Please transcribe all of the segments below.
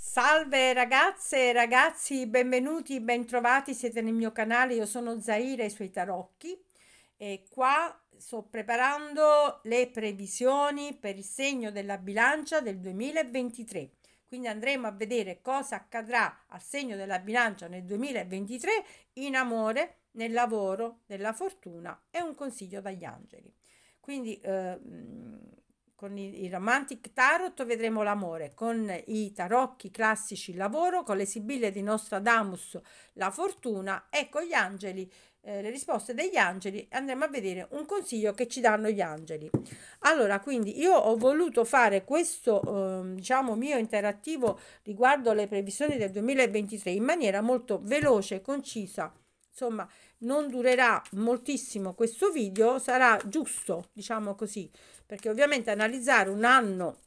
Salve ragazze e ragazzi, benvenuti, bentrovati, siete nel mio canale, io sono Zaira e i suoi tarocchi e qua sto preparando le previsioni per il segno della bilancia del 2023. Quindi andremo a vedere cosa accadrà al segno della bilancia nel 2023 in amore, nel lavoro, nella fortuna e un consiglio dagli angeli. Quindi eh, mm, con i, i Romantic Tarot vedremo l'amore, con i tarocchi classici il lavoro, con le sibille di Nostradamus la fortuna e con gli angeli eh, le risposte degli angeli andremo a vedere un consiglio che ci danno gli angeli. Allora, quindi io ho voluto fare questo eh, diciamo mio interattivo riguardo le previsioni del 2023 in maniera molto veloce, e concisa insomma non durerà moltissimo questo video sarà giusto diciamo così perché ovviamente analizzare un anno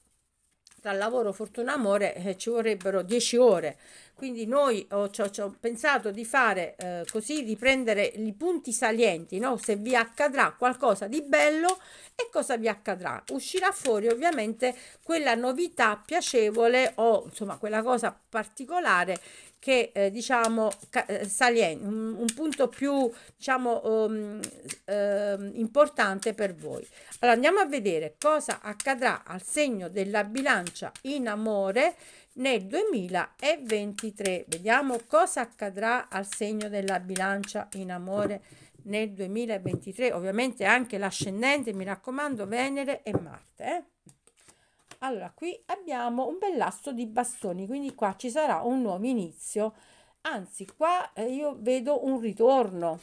tra lavoro fortuna amore eh, ci vorrebbero 10 ore quindi noi ho, ho, ho pensato di fare eh, così, di prendere i punti salienti, no? se vi accadrà qualcosa di bello e cosa vi accadrà. Uscirà fuori ovviamente quella novità piacevole o insomma quella cosa particolare che eh, diciamo eh, saliente, un, un, punto più diciamo um, um, importante per voi. Allora andiamo a vedere cosa accadrà al segno della bilancia in amore nel 2023. Vediamo cosa accadrà al segno della bilancia in amore nel 2023. Ovviamente anche l'ascendente, mi raccomando, Venere e Marte. Eh? Allora, qui abbiamo un bell'asso di bastoni, quindi qua ci sarà un nuovo inizio. Anzi, qua eh, io vedo un ritorno.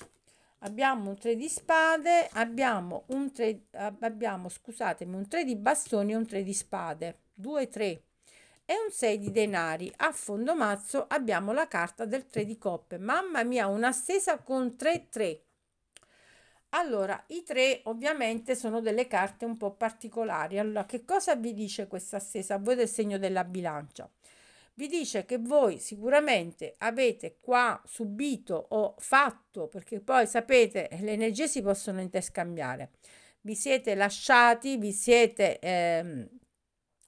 Abbiamo un 3 di spade, abbiamo un 3, abbiamo, scusatemi, un 3 di bastoni e un 3 di spade. 2, 3 e un 6 di denari. A fondo mazzo abbiamo la carta del 3 di coppe. Mamma mia, una stesa con 3 3. Allora, i tre ovviamente sono delle carte un po' particolari. Allora, che cosa vi dice questa stesa a voi del segno della bilancia? Vi dice che voi sicuramente avete qua subito o fatto, perché poi sapete le energie si possono interscambiare. Vi siete lasciati, vi siete... Ehm,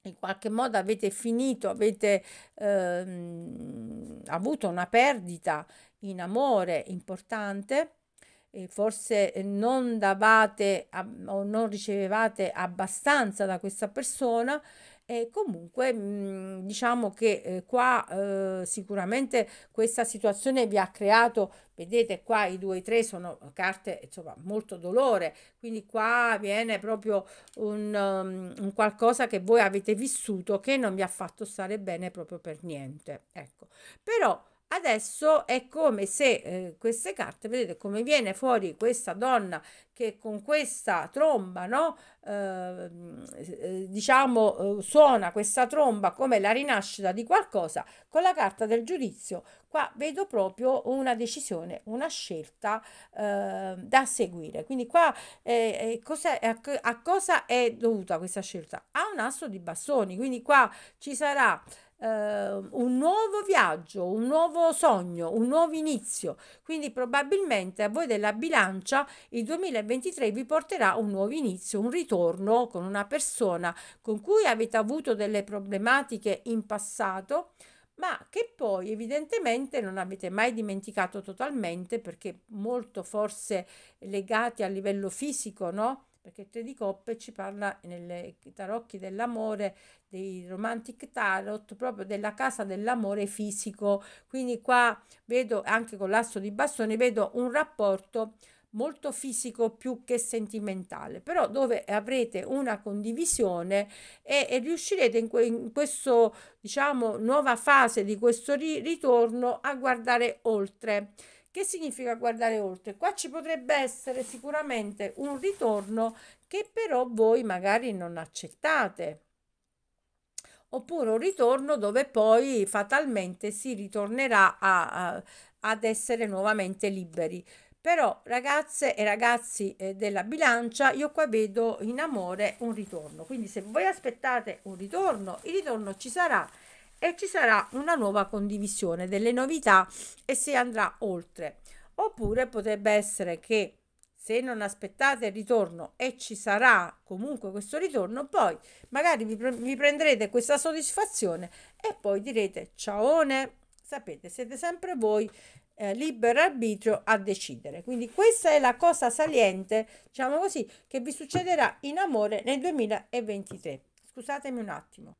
in qualche modo avete finito, avete ehm, avuto una perdita in amore importante, e forse non davate a, o non ricevevate abbastanza da questa persona e comunque mhmm, diciamo che eh, qua eh, sicuramente questa situazione vi ha creato, vedete qua i 2 3 sono carte insomma molto dolore, quindi qua viene proprio un, mhmm, un, qualcosa che voi avete vissuto che non vi ha fatto stare bene proprio per niente. Ecco, però Adesso è come se eh, queste carte, vedete come viene fuori questa donna che con questa tromba, no? Ehm, eh, diciamo, eh, suona questa tromba come la rinascita di qualcosa, con la carta del giudizio, qua vedo proprio una decisione, una scelta ehm, da seguire. Quindi qua eh, eh, cosa, a, a cosa è dovuta questa scelta? A un asso di bastoni, quindi qua ci sarà eh, un nuovo viaggio, un nuovo sogno, un nuovo inizio. Quindi probabilmente a voi della bilancia il 2023 vi porterà un nuovo inizio, un ritorno con una persona con cui avete avuto delle problematiche in passato ma che poi evidentemente non avete mai dimenticato totalmente perché molto forse legati a livello fisico, no? perché Tre di Coppe ci parla nelle tarocchi dell'amore, dei romantic tarot, proprio della casa dell'amore fisico. Quindi qua vedo anche con l'asso di bastone, vedo un rapporto molto fisico più che sentimentale, però dove avrete una condivisione e, e riuscirete in, que, in questa diciamo, nuova fase di questo ri, ritorno a guardare oltre. Che significa guardare oltre? Qua ci potrebbe essere sicuramente un ritorno che però voi magari non accettate oppure un ritorno dove poi fatalmente si ritornerà a, a, ad essere nuovamente liberi. Però ragazze e ragazzi eh, della bilancia, io qua vedo in amore un ritorno, quindi se voi aspettate un ritorno, il ritorno ci sarà e ci sarà una nuova condivisione delle novità e si andrà oltre. Oppure potrebbe essere che se non aspettate il ritorno e ci sarà comunque questo ritorno, poi magari vi, pre- vi prenderete questa soddisfazione e poi direte ciaone, sapete, siete sempre voi eh, libero arbitrio a decidere. Quindi questa è la cosa saliente, diciamo così, che vi succederà in amore nel 2023. Scusatemi un attimo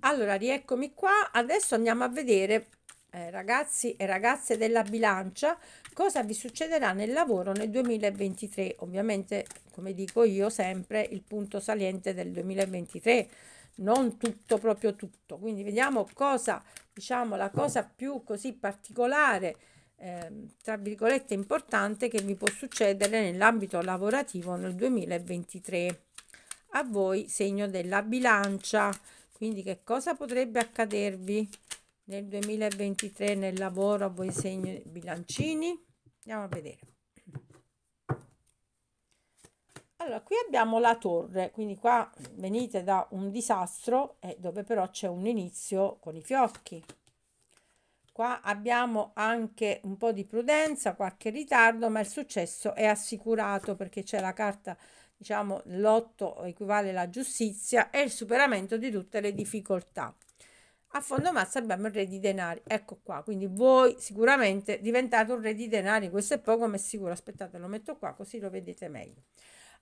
allora rieccomi qua adesso andiamo a vedere eh, ragazzi e ragazze della bilancia cosa vi succederà nel lavoro nel 2023 ovviamente come dico io sempre il punto saliente del 2023 non tutto proprio tutto quindi vediamo cosa diciamo la cosa più così particolare eh, tra virgolette importante che vi può succedere nell'ambito lavorativo nel 2023 a voi segno della bilancia quindi che cosa potrebbe accadervi nel 2023 nel lavoro a voi segni bilancini? Andiamo a vedere. Allora, qui abbiamo la torre, quindi qua venite da un disastro eh, dove però c'è un inizio con i fiocchi. Qua abbiamo anche un po' di prudenza, qualche ritardo, ma il successo è assicurato perché c'è la carta diciamo l'otto equivale alla giustizia e il superamento di tutte le difficoltà. A fondo massa abbiamo il re di denari, ecco qua, quindi voi sicuramente diventate un re di denari, questo è poco ma è sicuro, aspettate lo metto qua così lo vedete meglio.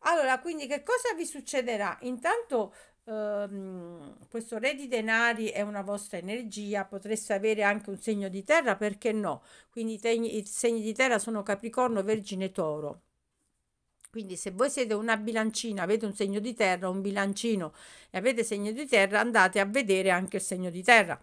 Allora, quindi che cosa vi succederà? Intanto ehm, questo re di denari è una vostra energia, potreste avere anche un segno di terra, perché no? Quindi i segni di terra sono Capricorno, Vergine, Toro. Quindi se voi siete una bilancina, avete un segno di terra, un bilancino e avete segno di terra, andate a vedere anche il segno di terra.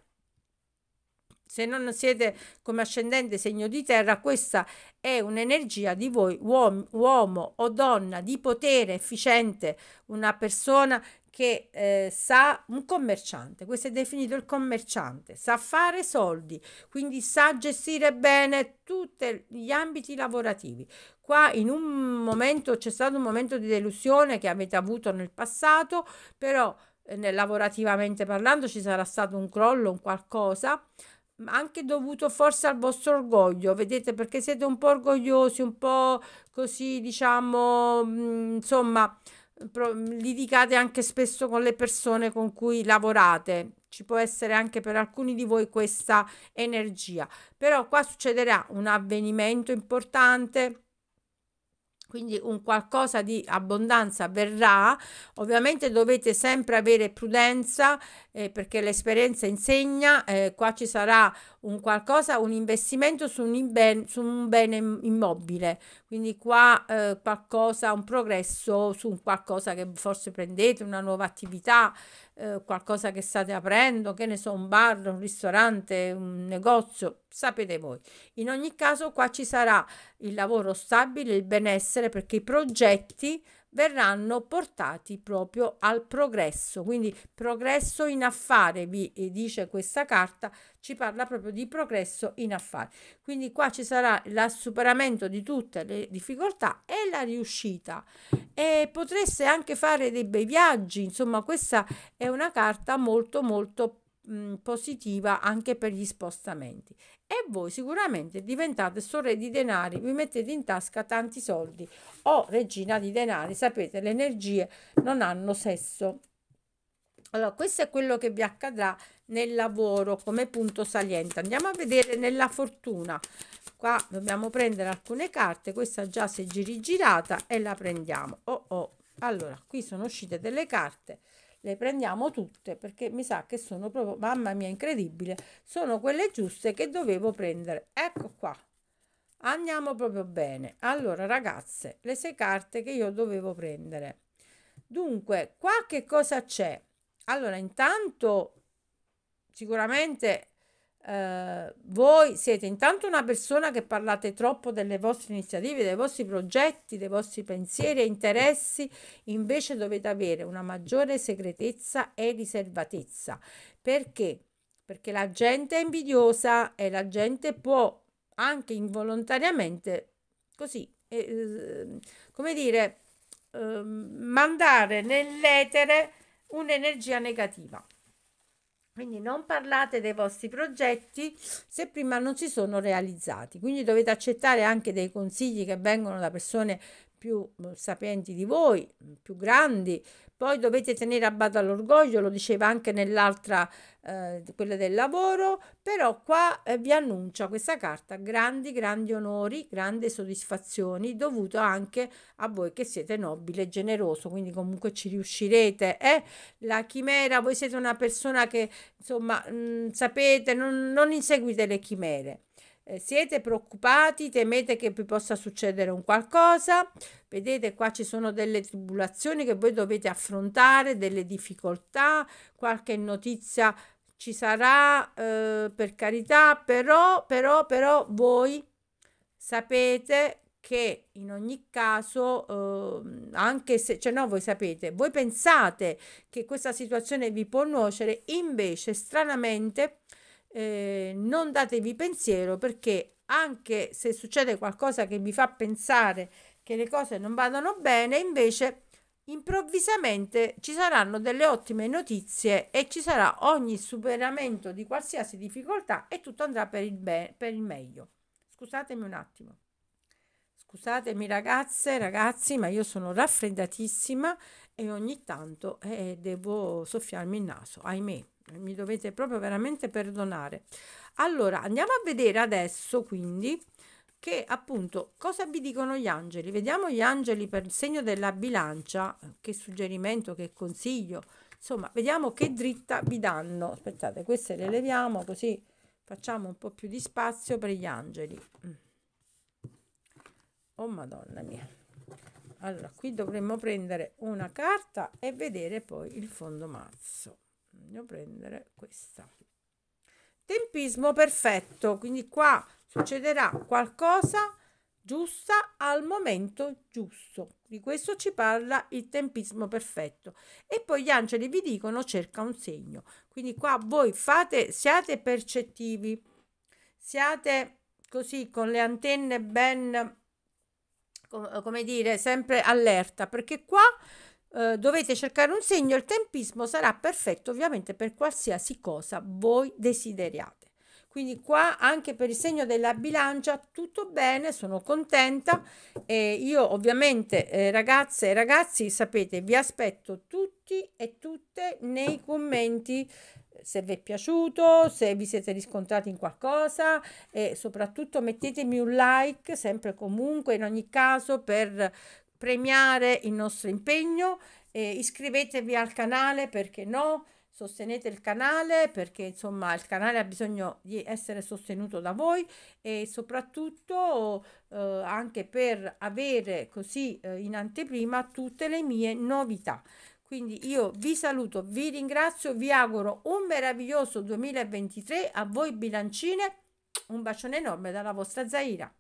Se non siete come ascendente segno di terra, questa è un'energia di voi, uom uomo, o donna, di potere efficiente, una persona che eh, sa un commerciante, questo è definito il commerciante, sa fare soldi, quindi sa gestire bene tutti gli ambiti lavorativi. Qua in un momento c'è stato un momento di delusione che avete avuto nel passato, però eh, lavorativamente parlando ci sarà stato un crollo, un qualcosa anche dovuto forse al vostro orgoglio, vedete perché siete un po' orgogliosi, un po' così diciamo, mh, mm, insomma, litigate anche spesso con le persone con cui lavorate. Ci può essere anche per alcuni di voi questa energia, però qua succederà un avvenimento importante quindi un qualcosa di abbondanza verrà. Ovviamente dovete sempre avere prudenza eh, perché l'esperienza insegna, eh, qua ci sarà un qualcosa, un investimento su un, ben, su un bene immobile, quindi qua eh, qualcosa, un progresso su un qualcosa che forse prendete, una nuova attività, eh, qualcosa che state aprendo, che ne so, un bar, un ristorante, un negozio, sapete voi. In ogni caso qua ci sarà il lavoro stabile, il benessere, perché i progetti verranno portati proprio al progresso. Quindi progresso in affare, vi eh, dice questa carta, ci parla proprio di progresso in affare. Quindi qua ci sarà il superamento di tutte le difficoltà e la riuscita. E potreste anche fare dei bei viaggi, insomma questa è una carta molto molto positiva anche per gli spostamenti e voi sicuramente diventate sore di denari vi mettete in tasca tanti soldi o oh, regina di denari sapete le energie non hanno sesso allora questo è quello che vi accadrà nel lavoro come punto saliente andiamo a vedere nella fortuna qua dobbiamo prendere alcune carte questa già si è girigirata e la prendiamo oh oh allora qui sono uscite delle carte le prendiamo tutte perché mi sa che sono proprio, mamma mia, incredibile, sono quelle giuste che dovevo prendere. Ecco qua, andiamo proprio bene. Allora ragazze, le sei carte che io dovevo prendere. Dunque, qua che cosa c'è? Allora, intanto sicuramente eh, voi siete intanto una persona che parlate troppo delle vostre iniziative, dei vostri progetti, dei vostri pensieri e interessi, invece dovete avere una maggiore segretezza e riservatezza. Perché? Perché la gente è invidiosa e la gente può anche involontariamente così, eh, eh come dire, eh, mandare nell'etere un'energia negativa. Quindi non parlate dei vostri progetti se prima non si sono realizzati. Quindi dovete accettare anche dei consigli che vengono da persone più mm, sapienti di voi, mm, più grandi. Poi dovete tenere a bada l'orgoglio, lo diceva anche nell'altra, eh, quella del lavoro, però qua eh, vi annuncia questa carta grandi, grandi onori, grandi soddisfazioni dovuto anche a voi che siete nobile e generoso, quindi comunque ci riuscirete. Eh? La chimera, voi siete una persona che insomma mh, mm, sapete, non, non inseguite le chimere eh, siete preoccupati, temete che vi possa succedere un qualcosa, vedete qua ci sono delle tribolazioni che voi dovete affrontare, delle difficoltà, qualche notizia ci sarà eh, per carità, però, però, però voi sapete che in ogni caso, eh, anche se, cioè no, voi sapete, voi pensate che questa situazione vi può nuocere, invece stranamente eh, non datevi pensiero perché anche se succede qualcosa che vi fa pensare che le cose non vadano bene, invece improvvisamente ci saranno delle ottime notizie e ci sarà ogni superamento di qualsiasi difficoltà e tutto andrà per il, be- per il meglio. Scusatemi un attimo. Scusatemi ragazze, ragazzi, ma io sono raffreddatissima e ogni tanto eh, devo soffiarmi il naso, ahimè mi dovete proprio veramente perdonare. Allora, andiamo a vedere adesso quindi che appunto cosa vi dicono gli angeli. Vediamo gli angeli per il segno della bilancia, che suggerimento, che consiglio. Insomma, vediamo che dritta vi danno. Aspettate, queste le leviamo così facciamo un po' più di spazio per gli angeli. Mm. Oh madonna mia. Allora, qui dovremmo prendere una carta e vedere poi il fondo mazzo bisogna prendere questa tempismo perfetto quindi qua succederà qualcosa giusta al momento giusto di questo ci parla il tempismo perfetto e poi gli angeli vi dicono cerca un segno quindi qua voi fate siate percettivi siate così con le antenne ben come dire sempre allerta perché qua eh, dovete cercare un segno, il tempismo sarà perfetto ovviamente per qualsiasi cosa voi desideriate. Quindi qua anche per il segno della bilancia tutto bene, sono contenta. E io ovviamente eh, ragazze e ragazzi sapete vi aspetto tutti e tutte nei commenti se vi è piaciuto, se vi siete riscontrati in qualcosa e soprattutto mettetemi un like sempre comunque in ogni caso per premiare il nostro impegno, eh, iscrivetevi al canale perché no, sostenete il canale perché insomma il canale ha bisogno di essere sostenuto da voi e soprattutto eh, anche per avere così eh, in anteprima tutte le mie novità. Quindi io vi saluto, vi ringrazio, vi auguro un meraviglioso 2023 a voi bilancine, un bacione enorme dalla vostra Zaira.